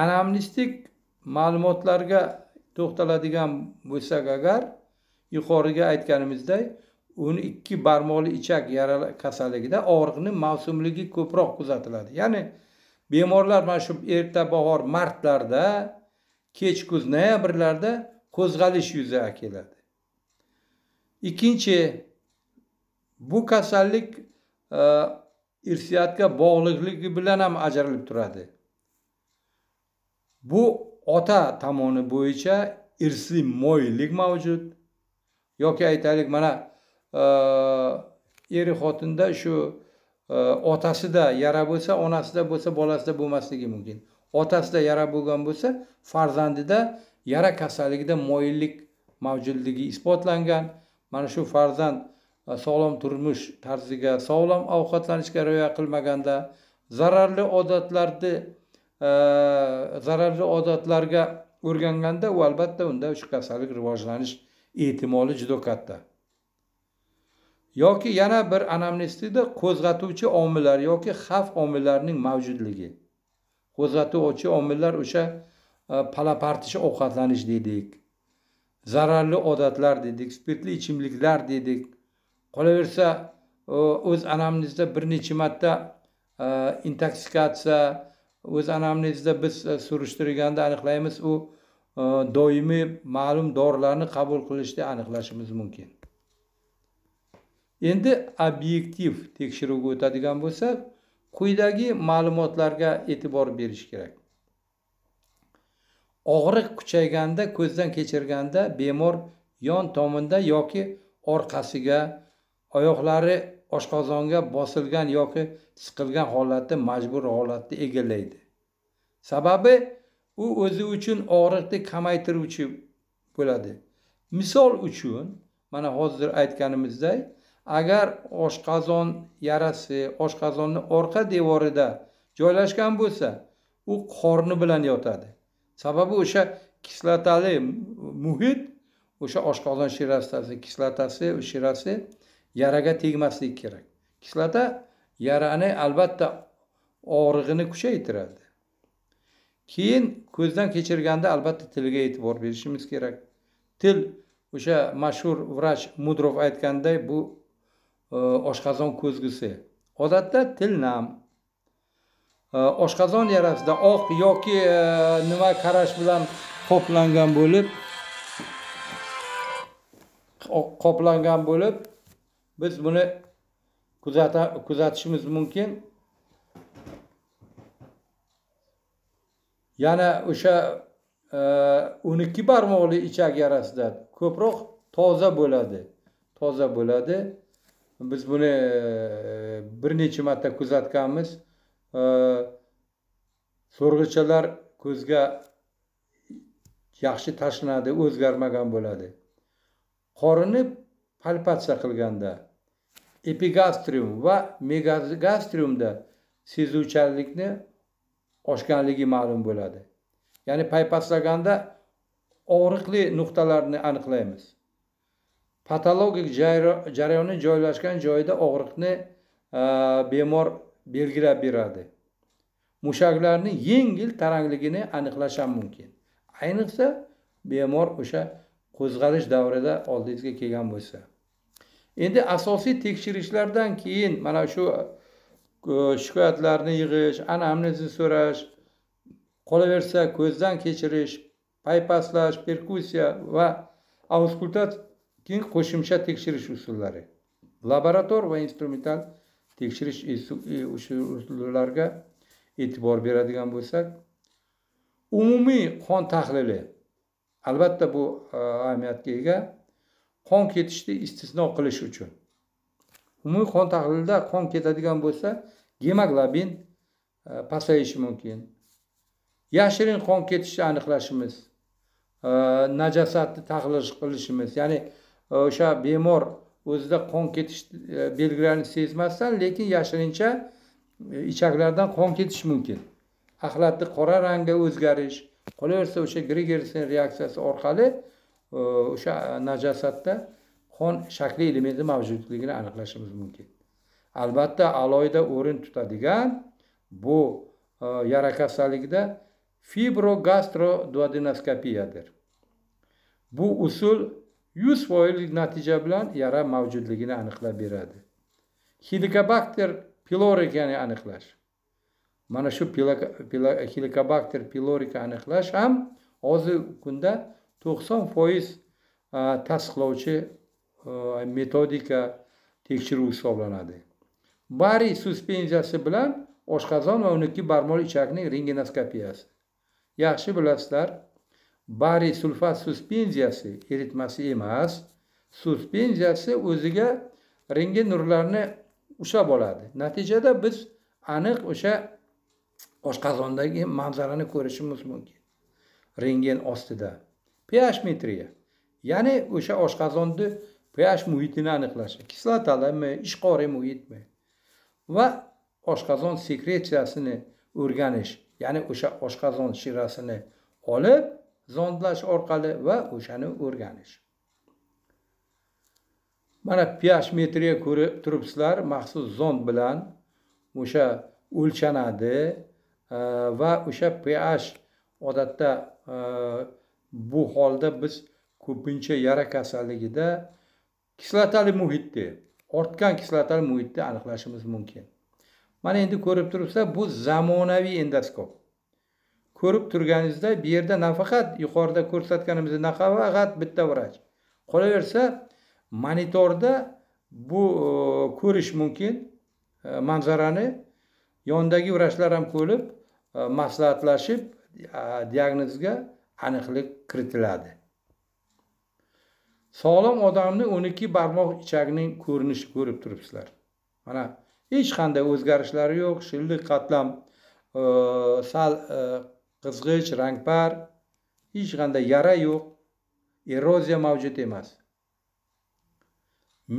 anamnistik ma'lumotlarga to'xtaladigan bo'lsak agar yuqoriga aytganimizdek o'n ikki barmoqli ichak yarali kasalligida og'riqni mavsumligi ko'proq kuzatiladi ya'ni bemorlar mana shu erta bahor martlarda kech kuz noyabrlarda qo'zg'alish yuzaga keladi ikkinchi bu kasallik e, irsiyatga bog'liqligi bilan ham ajralib turadi bu ota tomoni bo'yicha irsiy moyillik mavjud yoki aytaylik mana er xotinda shu э, otasida yara bo'lsa onasida bo'lsa bolasida bo'lmasligi mumkin otasida yara bo'lgan bo'lsa farzandida yara kasalligida moyillik mavjudligi isbotlangan mana shu farzand e, sog'lom turmush tarziga sog'lom ovqatlanishga rioya qilmaganda zararli odatlarni e, zararli odatlarga o'rganganda u albatta unda shu kasallik rivojlanish ehtimoli juda katta yoki yana bir anamnestida qo'zg'atuvchi omillar yoki xavf omillarining mavjudligi qo'zg'atuvchi omillar o'sha e, palapartish ovqatlanish dedik zararli odatlar dedik spirtli ichimliklar dedik qolaversa e, o'z anamnezda bir necha marta e, intoksikatsiya o'z anamnezda biz surishtirganda aniqlaymiz u doimiy ma'lum dorilarni qabul qilishni aniqlashimiz mumkin endi obyektiv tekshiruvga o'tadigan bo'lsa quyidagi ma'lumotlarga e'tibor berish kerak og'riq kuchayganda ko'zdan kechirganda bemor yon tomonda yoki orqasiga oyoqlari oshqozonga bosilgan yoki siqilgan holatda majbur holatda egallaydi sababi u o'zi uchun og'riqni kamaytiruvchi bo'ladi misol uchun mana hozir aytganimizdek agar oshqozon yarasi oshqozonni orqa devorida joylashgan bo'lsa u qorni bilan yotadi sababi o'sha kislotali muhit o'sha oshqozon shirastasi kislotasi shirasi yaraga tegmasligi kerak kislota yarani albatta og'rig'ini kuchaytiradi keyin ko'zdan kechirganda albatta tilga e'tibor berishimiz kerak til o'sha mashhur vrach mudrov aytganday bu Э, oshqozon ko'zgusi odatda til nam э, oshqozon yarasida oq yoki э, nima qarash bilan qoplangan bo'lib qoplangan bo'lib biz buni kuzatishimiz mumkin yana o'sha o'n e, ikki barmoqli ichak yarasida ko'proq toza bo'ladi toza bo'ladi biz buni e, bir necha marta kuzatganmiz so'rg'ichalar e, ko'zga yaxshi tashlanadi o'zgarmagan bo'ladi qorinni palpatsiya qilganda epigastrium va megagastriumda sezuvchanlikni oshganligi ma'lum bo'ladi ya'ni paypaslaganda og'riqli nuqtalarni aniqlaymiz patologik jarayonni joylashgan joyida og'riqni e, bemor belgilab beradi mushaklarni yengil tarangligini aniqlash ham mumkin ayniqsa bemor o'sha qo'zg'alish davrida oldingizga kelgan bo'lsa endi asosiy tekshirishlardan keyin mana shu e, shikoyatlarni yig'ish anamnezni so'rash qolaversa ko'zdan kechirish paypaslash perkussiya va auskultatsiya keyin qo'shimcha tekshirish usullari laborator va instrumental tekshirish e, usullariga e'tibor beradigan bo'lsak umumiy qon tahlili albatta bu e, ahamiyatga ega qon ketishni istisno qilish uchun umumiy qon tahlilida qon ketadigan bo'lsa gemoglobin e, pasayishi mumkin yashirin qon ketishni aniqlashimiz najosatni tahlil qilishimiz ya'ni o'sha bemor o'zida qon ketish e, belgilarini sezmasdan lekin yashirincha e, ichaklardan qon ketishi mumkin axlatni qora rangga o'zgarish qolaversa o'sha grigersen reaksiyasi orqali e, o'sha najosatda qon shakli elementi mavjudligini aniqlashimiz mumkin albatta alohida o'rin tutadigan bu yara kasalligida fibrogastro duodenoskopiyadir bu usul yuz foizlik natija bilan yara mavjudligini aniqlab beradi helikobakter pilorikani aniqlash mana shu helikobakter pilorika aniqlash ham hozirgi kunda to'qson foiz tasdiqlovchi metodika tekshiruv hisoblanadi bari suspenziyasi bilan oshqozon va undagi barmoq ichakning rentgenoskopiyasi yaxshi bilasizlar bariy sulfat suspenziyasi eritmasi emas suspenziyasi o'ziga rengin nurlarni ushlab oladi natijada biz aniq o'sha oshqozondagi manzarani ko'rishimiz mumkin rentgen ostida ph metriya ya'ni o'sha oshqozonni ph muhitini aniqlash kislotalimi ishqoriy muhitmi va oshqozon sekretsiyasini o'rganish ya'ni o'sha oshqozon shirasini olib zondlash orqali va o'shani o'rganish mana ph metriga ko'rib turibsizlar maxsus zond bilan o'sha o'lchanadi e, va o'sha ph odatda e, bu holda biz ko'pincha yara kasalligida kislotali muhitda ortgan kislotali muhitda aniqlashimiz mumkin mana endi ko'rib turibsizlar bu zamonaviy endoskop ko'rib turganingizda bu yerda nafaqat yuqorida ko'rsatganimizdek nafaqat bitta vrach qolaversa monitorda bu e, ko'rish mumkin e, manzarani yonidagi vrachlar ham ko'rib e, maslahatlashib diagnozga aniqlik kiritiladi sog'lom odamni o'n ikki barmoq ichagining ko'rinishi ko'rib turibsizlar mana hech qanday o'zgarishlari yo'q shilliq qatlam sal qizg'ish rangpar hech qanday yara yo'q eroziya mavjud emas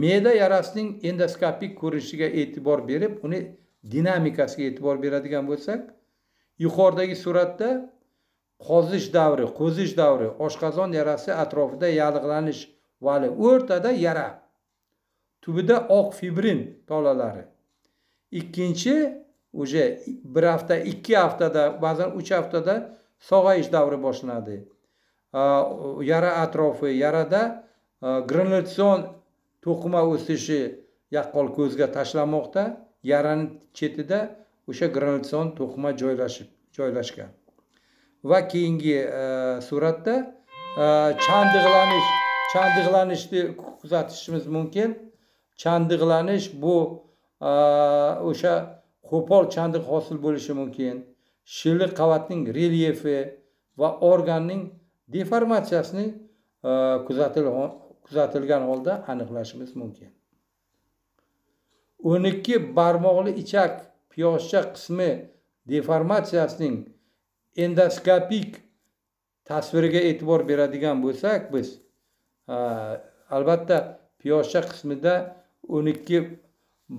me'da yarasining endoskopik ko'rinishiga e'tibor berib uni dinamikasiga e'tibor beradigan bo'lsak yuqoridagi suratda qozish davri qo'zish davri oshqozon yarasi atrofida yallig'lanish vali o'rtada yara tubida oq fibrin tolalari ikkinchi уже bir hafta ikki haftada ba'zan uch haftada sog'ayish davri boshlanadi yara atrofi yarada granulitsion to'qima o'sishi yaqqol ko'zga tashlanmoqda yarani chetida o'sha granulitsion to'qima joylashib joylashgan va keyingi suratda chandiqlanish chandiqlanishni kuzatishimiz mumkin chandiqlanish bu o'sha qo'pol chandiq hosil bo'lishi mumkin shilliq qavatning relyefi va organning deformatsiyasini e, kuzatilgan holda aniqlashimiz mumkin o'n ikki barmoqli ichak piyozcha qismi deformatsiyasining endoskopik tasviriga e'tibor beradigan bo'lsak biz e, albatta piyozcha qismida o'n ikki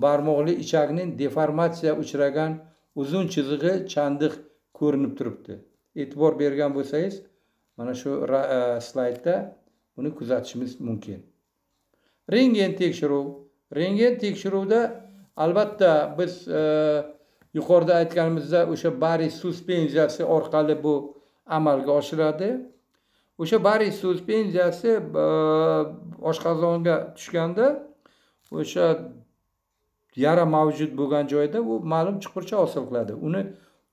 barmoqli ichakning deformatsiya uchragan uzun chizig'i chandiq ko'rinib turibdi e'tibor bergan bo'lsangiz mana shu e, slaydda buni kuzatishimiz mumkin rentgen tekshiruv rentgen tekshiruvda albatta biz e, yuqorida aytganimizda o'sha bari suspenziyasi orqali bu amalga oshiradi o'sha bari suspenziyasi e, oshqozonga tushganda o'sha yara mavjud bo'lgan joyda u ma'lum chuqurcha hosil qiladi uni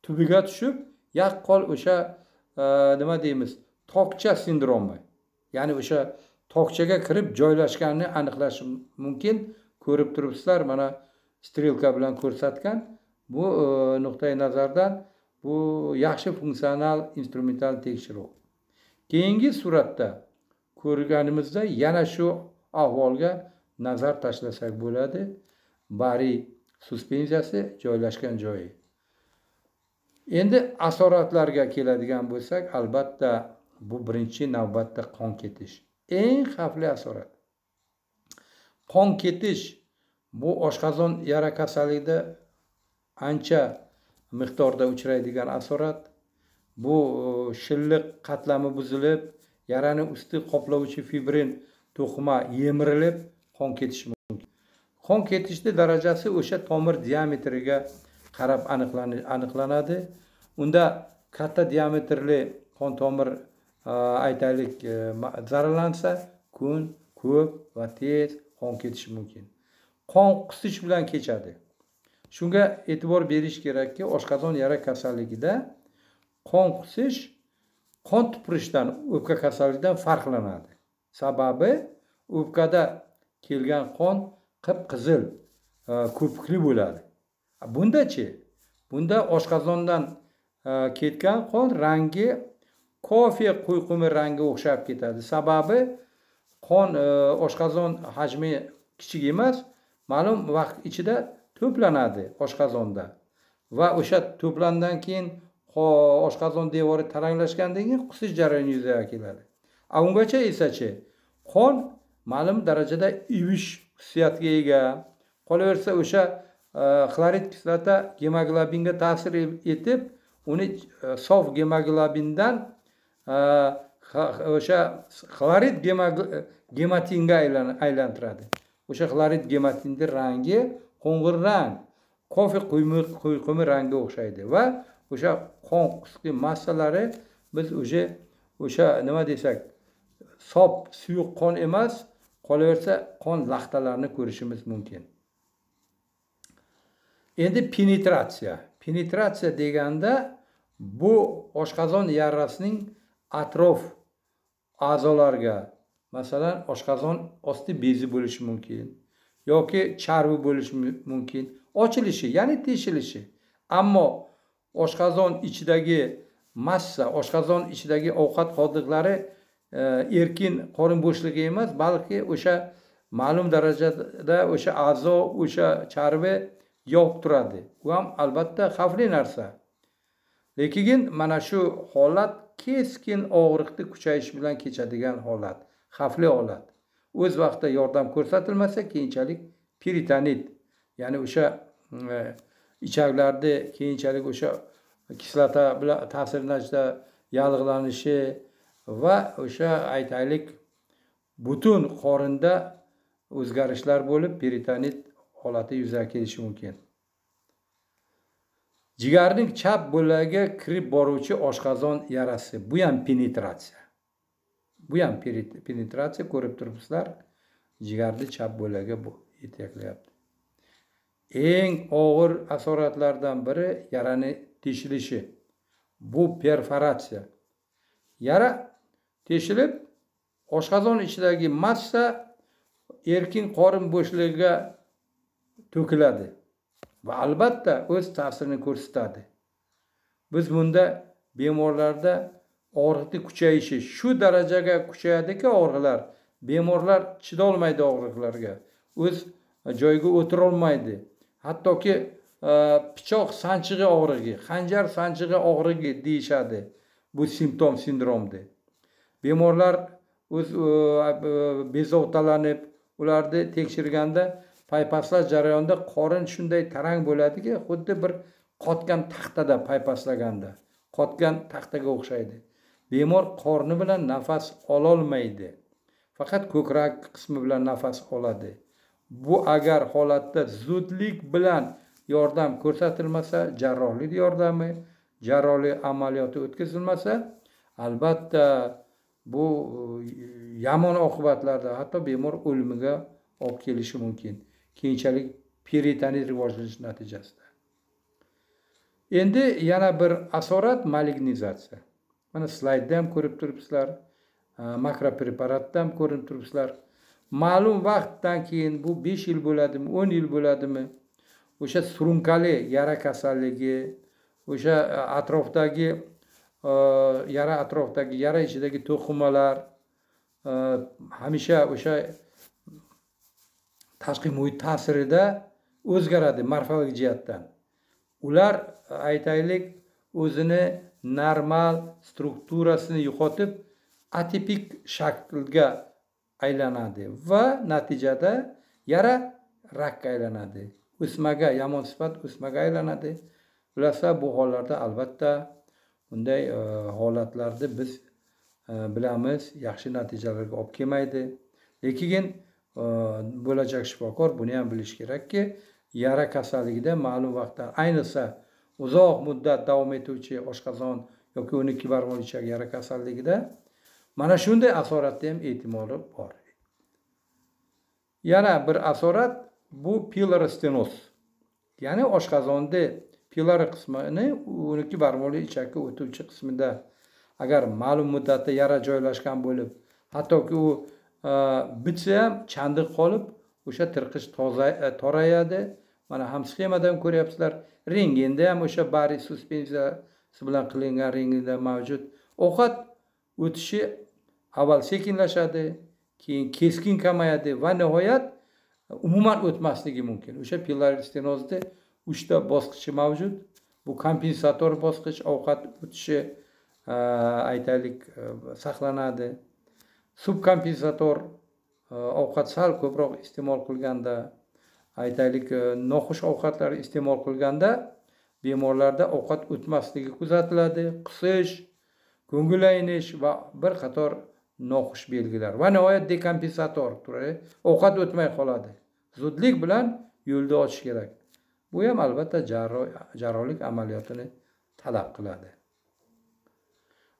tubiga tushib yaqqol o'sha e, nima deymiz tokcha sindromi ya'ni o'sha tokchaga kirib joylashganini aniqlash mumkin ko'rib turibsizlar mana strelka bilan ko'rsatgan bu e, nuqtai nazardan bu yaxshi funksional instrumental tekshiruv keyingi suratda ko'rganimizda yana shu ahvolga nazar tashlasak bo'ladi bari suspenziyasi joylashgan joyi endi asoratlarga keladigan bo'lsak albatta bu birinchi navbatda qon ketish eng xavfli asorat qon ketish bu oshqozon yara kasalligida ancha miqdorda uchraydigan asorat bu e, shilliq qatlami buzilib yarani usti qoplovchi fibrin to'qima yemirilib qon ketishi qon ketishni darajasi o'sha tomir diametriga qarab aniqlanadi unda katta diametrli qon tomir e, aytaylik e, zararlansa kun ko'p va tez qon ketishi mumkin qon qisish bilan kechadi shunga e'tibor berish kerakki oshqozon yara kasalligida qon qisish qon tupurishdan o'pka kasalligidan farqlanadi sababi o'pkada kelgan qon qip qizil e, ko'pikli bo'ladi bundachi bunda oshqozondan e, ketgan qon rangi kofe quyqumi rangi o'xshab ketadi sababi qon e, oshqozon hajmi kichik emas ma'lum vaqt ichida to'planadi oshqozonda va o'sha to'plandan keyin oshqozon devori taranglashgandan keyin qusish jarayoni yuzaga keladi a ungacha esachi qon ma'lum darajada ivish xususiyatga ega qolaversa o'sha e, xlorid kislota gemoglobinga ta'sir e-, etib uni e, sof gemoglobindan o'sha xlorid gematinga aylantiradi o'sha xlorid gematinni rangi qo'ng'ir rang kofe quyqumi rangga o'xshaydi va o'sha qon qusqi massalari biz уже o'sha nima desak sof suyuq qon emas qolaversa qon laxtalarini ko'rishimiz mumkin endi penetratsiya penetratsiya deganda bu oshqozon yarasining atrof a'zolariga masalan oshqozon osti bezi bo'lishi mumkin yoki charvi bo'lishi mumkin ochilishi ya'ni teshilishi ammo oshqozon ichidagi massa oshqozon ichidagi ovqat qoldiqlari Э, erkin qorin bo'shligi emas balki o'sha ma'lum darajada o'sha a'zo o'sha charvi yog'ib turadi u ham albatta xavfli narsa lekin mana shu holat keskin og'riqni kuchayish bilan kechadigan holat xavfli holat o'z vaqtida yordam ko'rsatilmasa keyinchalik peritonit ya'ni o'sha e, ichaklarni keyinchalik o'sha kislota bilan ta'sirida yallig'lanishi va o'sha aytaylik butun qorinda o'zgarishlar bo'lib peritonit holati yuzaga kelishi mumkin jigarning chap bo'lagiga kirib boruvchi oshqozon yarasi bu ham penetratsiya bu ham penetratsiya ko'rib turibsizlar jigarni chap bo'lagiga yetaklayapti eng og'ir asoratlardan biri yarani teshilishi bu perforatsiya yara tekshirib oshqozon ichidagi massa erkin qorin bo'shligiga to'kiladi va albatta o'z ta'sirini ko'rsatadi biz bunda bemorlarda og'riqni kuchayishi shu darajaga kuchayadiki og'riqlar bemorlar chidolmaydi og'riqlarga o'z e, joyiga o'tirolmaydi hattoki e, pichoq sanchig'i og'rig'i xanjar sanchig'i og'rig'i deyishadi bu simptom sindromni bemorlar o'z e, bezovtalanib ularni tekshirganda paypaslash jarayonida qorin shunday tarang bo'ladiki xuddi bir qotgan taxtada paypaslaganda qotgan taxtaga o'xshaydi bemor qorni bilan nafas ololmaydi faqat ko'krak qismi bilan nafas oladi bu agar holatda zudlik bilan yordam ko'rsatilmasa jarrohlik yordami jarrohlik amaliyoti o'tkazilmasa albatta bu e, yomon oqibatlarda hatto bemor o'limiga olib kelishi mumkin keyinchalik peritonit rivojlanishi natijasida endi yana bir asorat malignizatsiya mana slaydda ham ko'rib turibsizlar e, makropreparatda ham ko'rinib turibsizlar ma'lum vaqtdan keyin bu besh yil bo'ladimi o'n yil bo'ladimi o'sha surunkali yara kasalligi o'sha e, atrofdagi yara atrofdagi yara ichidagi to'qimalar hamisha o'sha tashqi muhit ta'sirida o'zgaradi morfologik jihatdan ular aytaylik o'zini normal strukturasini yo'qotib atipik shaklga aylanadi va natijada yara rakka aylanadi o'smaga yomon sifat o'smaga aylanadi bilasizlar bu hollarda albatta bunday e, holatlarni biz e, bilamiz yaxshi natijalarga olib kelmaydi lekin e, bo'lajak shifokor buni ham bilishi kerakki yara kasalligida ma'lum vaqtda ayniqsa uzoq muddat davom etuvchi oshqozon yoki o'n ikki barmoq ichak yara kasalligida mana shunday asoratni ham ehtimoli bor yana bir asorat bu pilorostenoz ya'ni oshqozonni pilar qismini uniki barmoqli ichakka o'tuvchi qismida agar ma'lum muddatda yara joylashgan bo'lib hattoki u e, bitsa ham chandiq qolib o'sha tirqish toza e, torayadi mana ham sxemadan ko'ryapsizlar rentgenda ham o'sha bari suspensiyasi bilan qilingan rentgenda mavjud ovqat o'tishi avval sekinlashadi keyin keskin kamayadi va nihoyat umuman o'tmasligi mumkin o'sha pilar stenozni uchta bosqichi mavjud bu kompensator bosqich ovqat o'tishi e, aytaylik e, saqlanadi subkompensator e, ovqat sal ko'proq iste'mol qilganda aytaylik noxush ovqatlar iste'mol qilganda bemorlarda ovqat o'tmasligi kuzatiladi qusish ko'ngil aynish va bir qator noxush belgilar va nihoyat dekompensator turi ovqat o'tmay qoladi zudlik bilan yo'lni ochish kerak bu ham albatta jarrohlik amaliyotini talab qiladi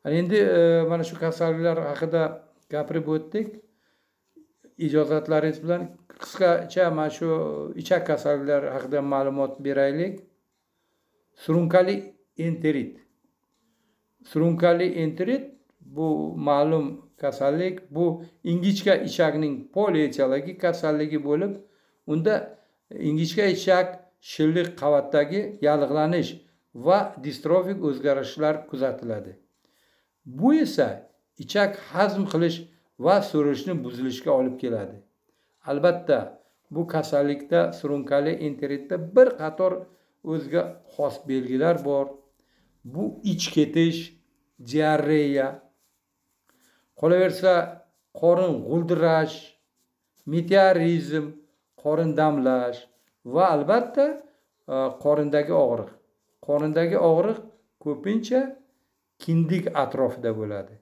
endi e, mana shu kasalliklar haqida gapirib o'tdik ijozatlaringiz bilan qisqacha mana shu ichak kasalliklari haqida ma'lumot beraylik surunkali enterit surunkali enterit bu ma'lum kasallik bu ingichka ichakning polietiologik kasalligi bo'lib unda ingichka ichak shillik qavatdagi yallig'lanish va distrofik o'zgarishlar kuzatiladi bu esa ichak hazm qilish va so'rishni buzilishga olib keladi albatta bu kasallikda surunkali enteritda bir qator o'ziga xos belgilar bor bu ich ketish diareya qolaversa qorin g'uldirash meteorizm qorin damlash va albatta e, qorindagi og'riq qorindagi og'riq ko'pincha kindik atrofida bo'ladi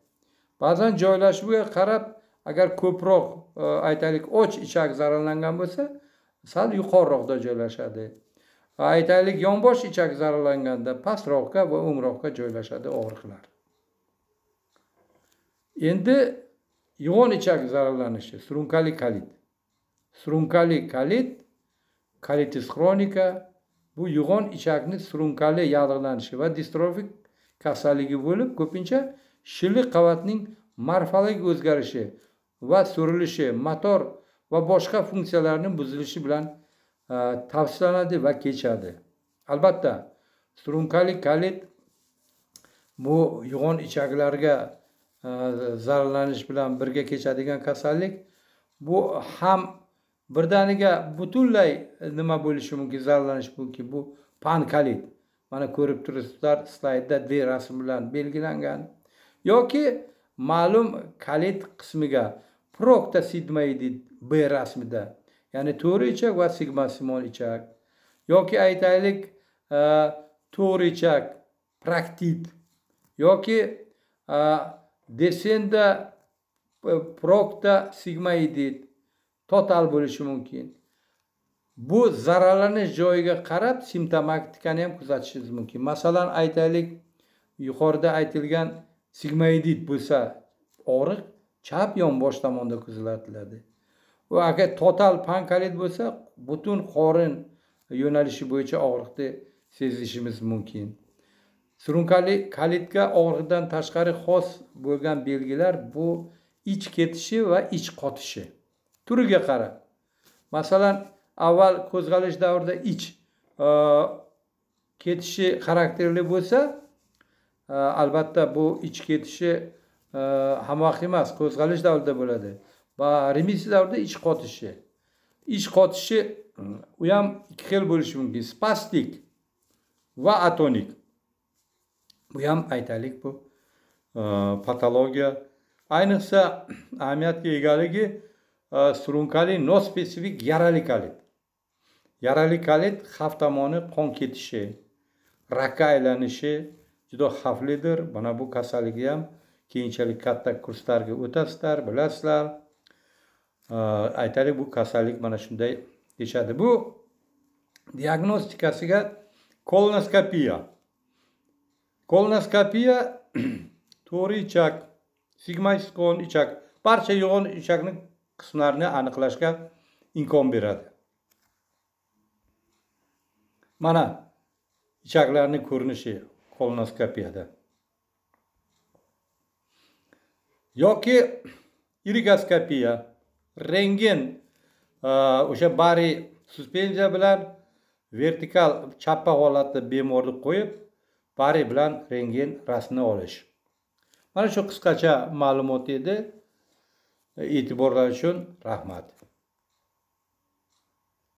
ba'zan joylashuviga qarab agar ko'proq e, aytaylik och ichak zararlangan bo'lsa sal yuqoriroqda joylashadi aytaylik yonbosh ichak zararlanganda pastroqqa va o'ngroqqa joylashadi og'riqlar endi yo'g'on ichak zararlanishi surunkali kalit surunkali kalit kalitis xronika bu yo'g'on ichakni surunkali yallig'lanishi va distrofik kasalligi bo'lib ko'pincha shilliq qavatning morfologik o'zgarishi va surilishi motor va boshqa funksiyalarni buzilishi bilan e, tavsiflanadi va kechadi albatta surunkali kalit bu yo'g'on ichaklarga e, zararlanish bilan birga kechadigan kasallik bu ham birdaniga butunlay e, nima bo'lishi mumkin zararlanishi mumkin bu pankalit mana ko'rib turibsizlar slaydda d rasm bilan belgilangan yoki ma'lum kalit qismiga prokta sidmaydi b rasmida ya'ni to'ri ichak va sigmasimon ichak yoki aytaylik e, to'ri ichak praktit yoki e, desenda prokta sigmaidit total bo'lishi mumkin bu zararlanish joyiga qarab simptomatikani ham kuzatishingiz mumkin masalan aytaylik yuqorida aytilgan sigmoidit bo'lsa og'riq chap yonbosh tomonda kuzatiladi va agar total pankolit bo'lsa butun qorin yo'nalishi bo'yicha og'riqni sezishimiz mumkin surunkali kalitga og'riqdan tashqari xos bo'lgan belgilar bu ich ketishi va ich qotishi turiga qarab masalan avval qo'zg'alish davrida ich e, ketishi xarakterli bo'lsa e, albatta bu ich ketishi e, hamma vaqt emas qo'zg'alish davrida bo'ladi va remisiy davrida ich qotishi ich qotishi u ham ikki xil bo'lishi mumkin spastik va atonik bu ham aytaylik bu patologiya ayniqsa ahamiyatga egaligi surunkali spesifik yarali kalit yarali kalit xavf tomoni qon ketishi rakka aylanishi juda xavflidir mana bu kasallikni ham keyinchalik katta kurslarga o'tasizlar bilasizlar aytaylik bu kasallik mana shunday deyishadi bu diagnostikasiga kolonoskopiya kolonoskopiya to'g'ri ichak sigma ichak barcha yo'g'on ichakni qismlarni aniqlashga imkon beradi mana ichaklarni ko'rinishi kolonoskopiyada yoki irigoskopiya rengen e, o'sha bari suspenziya bilan vertikal chappa holatda bemorni qo'yib bari bilan rengen rasmini olish mana shu qisqacha ma'lumot edi e'tiborlash için rahmat